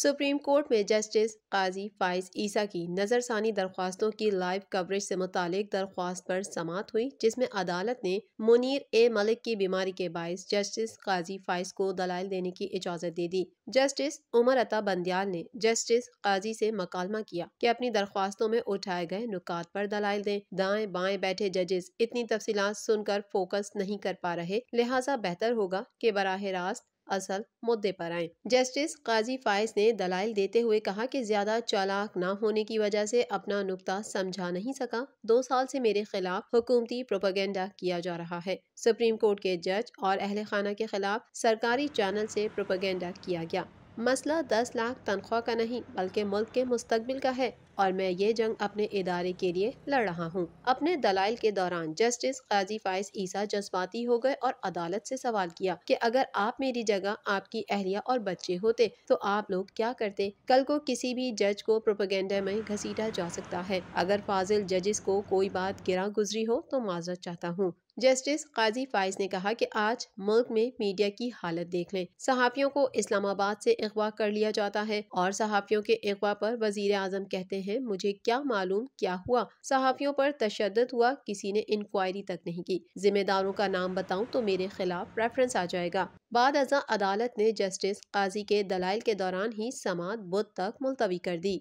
supreme court में justice Qazi Faez Isa की नज़रसानी दरख्वास्तों की लाइव कवरेज से मुतालिक दरख्वास्त पर समात हुई जिसमें अदालत ने मुनीर ए मलिक की बीमारी के बायस जस्टिस काजी फाइज को दलाल देने की इजाज़त दे दी जस्टिस उमर अता बंदियाल ने जस्टिस काजी से मकालमा किया कि अपनी दरख्वास्तों में उठाए गए नुकात पर दलाल दें दाएं बाएं बैठे जजेस इतनी तफसीलात सुनकर फोकस नहीं कर पा रहे लिहाजा बेहतर होगा कि बराह रास्त असल मुद्दे पर आए जस्टिस काजी फायज ने दलाइल देते हुए कहा कि ज्यादा चालाक न होने की वजह से अपना नुकता समझा नहीं सका दो साल से मेरे खिलाफ हुकूमती प्रोपागेंडा किया जा रहा है सुप्रीम कोर्ट के जज और अहल खाना के खिलाफ सरकारी चैनल से प्रोपागेंडा किया गया मसला दस लाख तनख्वाह का नहीं बल्कि मुल्क के मुस्तबिल का है और मैं ये जंग अपने इदारे के लिए लड़ रहा हूँ अपने दलाइल के दौरान जस्टिस काजी फाइज ईसा जज्बाती हो गए और अदालत से सवाल किया कि अगर आप मेरी जगह आपकी अहलिया और बच्चे होते तो आप लोग क्या करते कल को किसी भी जज को प्रोपोगेंडा में घसीटा जा सकता है अगर फाजिल जजेस को कोई बात गिरा गुजरी हो तो माजरत चाहता हूँ जस्टिस काजी फाइज ने कहा कि आज मुल्क में मीडिया की हालत देख लें सहाफ़ियों को इस्लामाबाद से अगवा कर लिया जाता है और सहाफ़ियों के अगवा पर वजीर आजम कहते हैं है मुझे क्या मालूम क्या हुआ सहाफ़ियों पर तशद हुआ किसी ने इंक्वायरी तक नहीं की जिम्मेदारों का नाम बताऊँ तो मेरे खिलाफ रेफरेंस आ जाएगा बाद अजा अदालत ने जस्टिस काजी के दलाइल के दौरान ही समात बुध तक मुलतवी कर दी